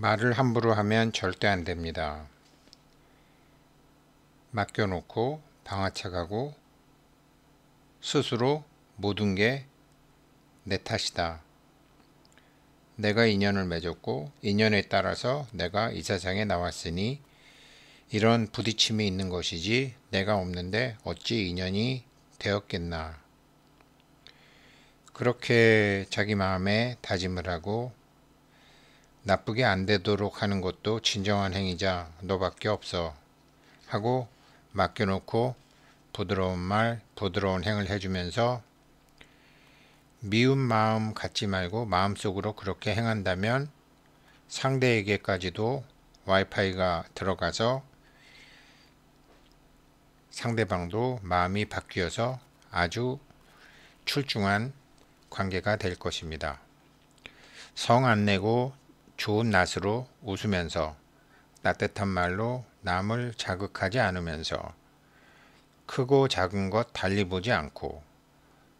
말을 함부로 하면 절대 안 됩니다. 맡겨놓고 방아차가고 스스로 모든 게 내 탓이다. 내가 인연을 맺었고 인연에 따라서 내가 이 세상에 나왔으니 이런 부딪힘이 있는 것이지 내가 없는데 어찌 인연이 되었겠나. 그렇게 자기 마음에 다짐을 하고 나쁘게 안 되도록 하는 것도 진정한 행위자 너밖에 없어 하고 맡겨놓고 부드러운 말 부드러운 행을 해주면서 미운 마음 갖지 말고 마음속으로 그렇게 행한다면 상대에게까지도 와이파이가 들어가서 상대방도 마음이 바뀌어서 아주 출중한 관계가 될 것입니다. 성 안 내고 좋은 낯으로 웃으면서 따뜻한 말로 남을 자극하지 않으면서 크고 작은 것 달리 보지 않고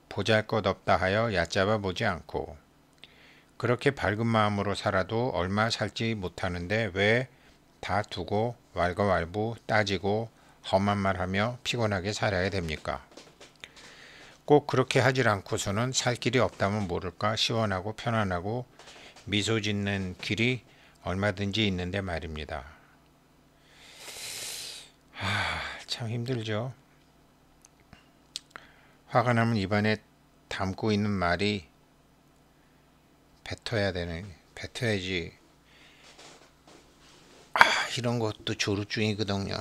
보잘것없다 하여 얕잡아 보지 않고 그렇게 밝은 마음으로 살아도 얼마 살지 못하는데 왜 다두고 왈가왈부 따지고 험한 말하며 피곤하게 살아야 됩니까? 꼭 그렇게 하질 않고서는 살 길이 없다면 모를까 시원하고 편안하고 미소 짓는 길이 얼마든지 있는데 말입니다. 아, 참 힘들죠. 화가 나면 입안에 담고 있는 말이 뱉어야 되는 뱉어야지 아, 이런 것도 조루증이거든요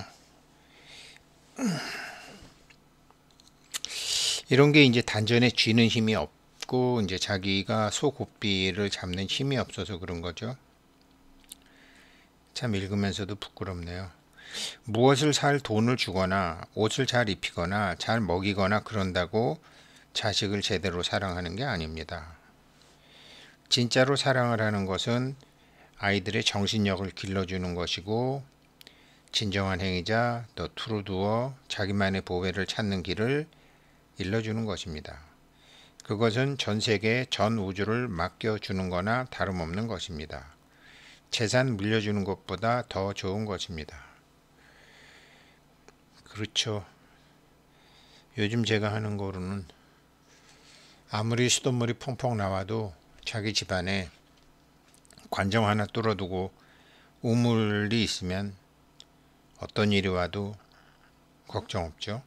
이런 게 이제 단전에 쥐는 힘이 없, 고 없고 이제 자기가 소고삐를 잡는 힘이 없어서 그런 거죠. 참 읽으면서도 부끄럽네요. 무엇을 살 돈을 주거나 옷을 잘 입히거나 잘 먹이거나 그런다고 자식을 제대로 사랑하는 게 아닙니다. 진짜로 사랑을 하는 것은 아이들의 정신력을 길러주는 것이고 진정한 행위자, 더 투루두어 자기만의 보배를 찾는 길을 일러주는 것입니다. 그것은 전 세계 전 우주를 맡겨주는 거나 다름없는 것입니다. 재산 물려주는 것보다 더 좋은 것입니다. 그렇죠. 요즘 제가 하는 거로는 아무리 수돗물이 펑펑 나와도 자기 집안에 관정 하나 뚫어두고 우물이 있으면 어떤 일이 와도 걱정 없죠.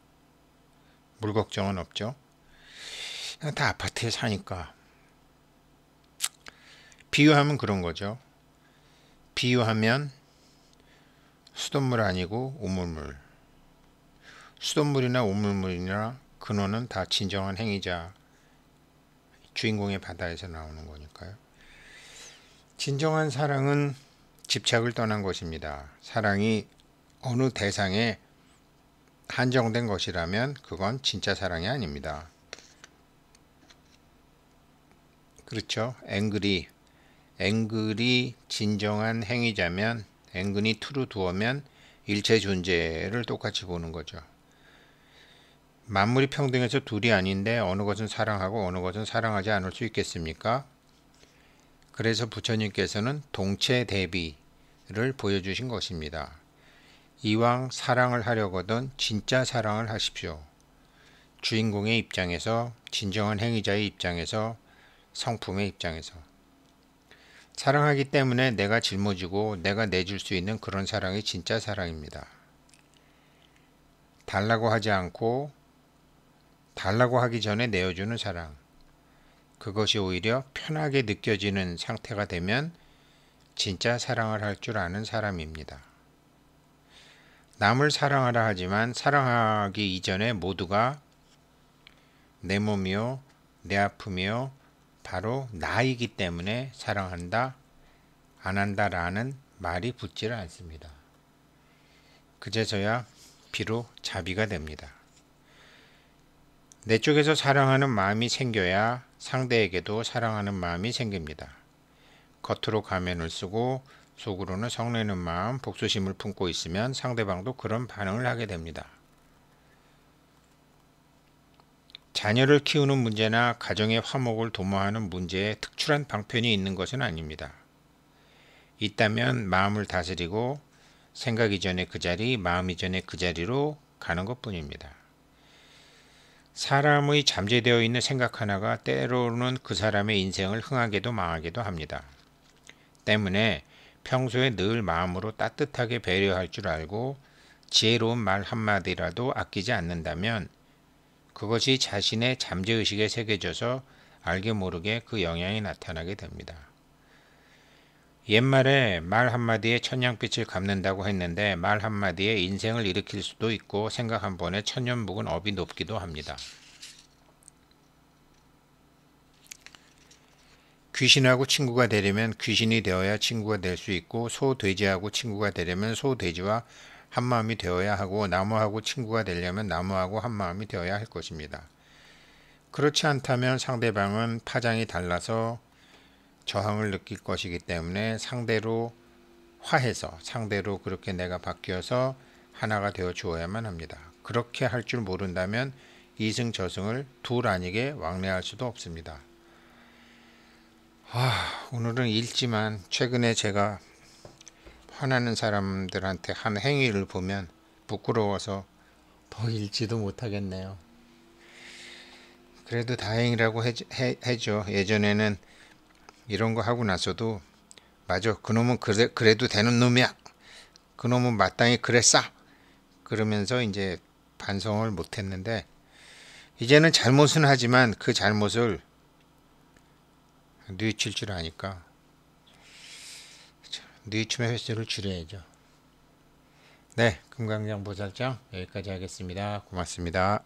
물 걱정은 없죠. 다 아파트에 사니까 비유하면 그런 거죠. 비유하면 수돗물 아니고 우물물 수돗물이나 우물물이나 근원은 다 진정한 행위자 주인공의 바다에서 나오는 거니까요. 진정한 사랑은 집착을 떠난 것입니다. 사랑이 어느 대상에 한정된 것이라면 그건 진짜 사랑이 아닙니다. 그렇죠. 앵그리앵그리 진정한 행위자면 앵그이투 r 두어면 일체 존재를 똑같이 보는 거죠. 만물이 평등해서 둘이 아닌데 어느 것은 사랑하고 어느 것은 사랑하지 않을 수 있겠습니까? 그래서 부처님께서는 동체 대비를 보여주신 것입니다. 이왕 사랑을 하려거든 진짜 사랑을 하십시오. 주인공의 입장에서 진정한 행위자의 입장에서 성품의 입장에서. 사랑하기 때문에 내가 짊어지고 내가 내줄 수 있는 그런 사랑이 진짜 사랑입니다. 달라고 하지 않고 달라고 하기 전에 내어주는 사랑. 그것이 오히려 편하게 느껴지는 상태가 되면 진짜 사랑을 할 줄 아는 사람입니다. 남을 사랑하라 하지만 사랑하기 이전에 모두가 내 몸이요, 내 아픔이요, 바로 나이기 때문에 사랑한다, 안 한다라는 말이 붙지를 않습니다. 그제서야 비로 자비가 됩니다. 내 쪽에서 사랑하는 마음이 생겨야 상대에게도 사랑하는 마음이 생깁니다. 겉으로 가면을 쓰고 속으로는 성내는 마음, 복수심을 품고 있으면 상대방도 그런 반응을 하게 됩니다. 자녀를 키우는 문제나 가정의 화목을 도모하는 문제에 특출한 방편이 있는 것은 아닙니다. 있다면 마음을 다스리고 생각 이전에 그 자리, 마음 이전에 그 자리로 가는 것뿐입니다. 사람의 잠재되어 있는 생각 하나가 때로는 그 사람의 인생을 흥하게도 망하게도 합니다. 때문에 평소에 늘 마음으로 따뜻하게 배려할 줄 알고 지혜로운 말 한마디라도 아끼지 않는다면 그것이 자신의 잠재의식에 새겨져서 알게 모르게 그 영향이 나타나게 됩니다. 옛말에 말 한마디에 천냥빛을 갚는다고 했는데 말 한마디에 인생을 일으킬 수도 있고 생각 한 번에 천년묵은 업이 높기도 합니다. 귀신하고 친구가 되려면 귀신이 되어야 친구가 될 수 있고 소 돼지하고 친구가 되려면 소 돼지와 한마음이 되어야 하고 나무하고 친구가 되려면 나무하고 한마음이 되어야 할 것입니다. 그렇지 않다면 상대방은 파장이 달라서 저항을 느낄 것이기 때문에 상대로 화해서 상대로 그렇게 내가 바뀌어서 하나가 되어 주어야만 합니다. 그렇게 할 줄 모른다면 이승 저승을 둘 아니게 왕래할 수도 없습니다. 아, 오늘은 읽지만 최근에 제가 헌하는 사람들한테 한 행위를 보면 부끄러워서 더 읽지도 못하겠네요. 그래도 다행이라고 해, 줘 예전에는 이런 거 하고 나서도 맞아 그놈은 그래, 그래도 되는 놈이야. 그놈은 마땅히 그랬어. 그러면서 이제 반성을 못했는데 이제는 잘못은 하지만 그 잘못을 뉘칠 줄 아니까 뇌춤의 횟수를 줄여야죠. 네, 금강장 보살장 여기까지 하겠습니다. 고맙습니다.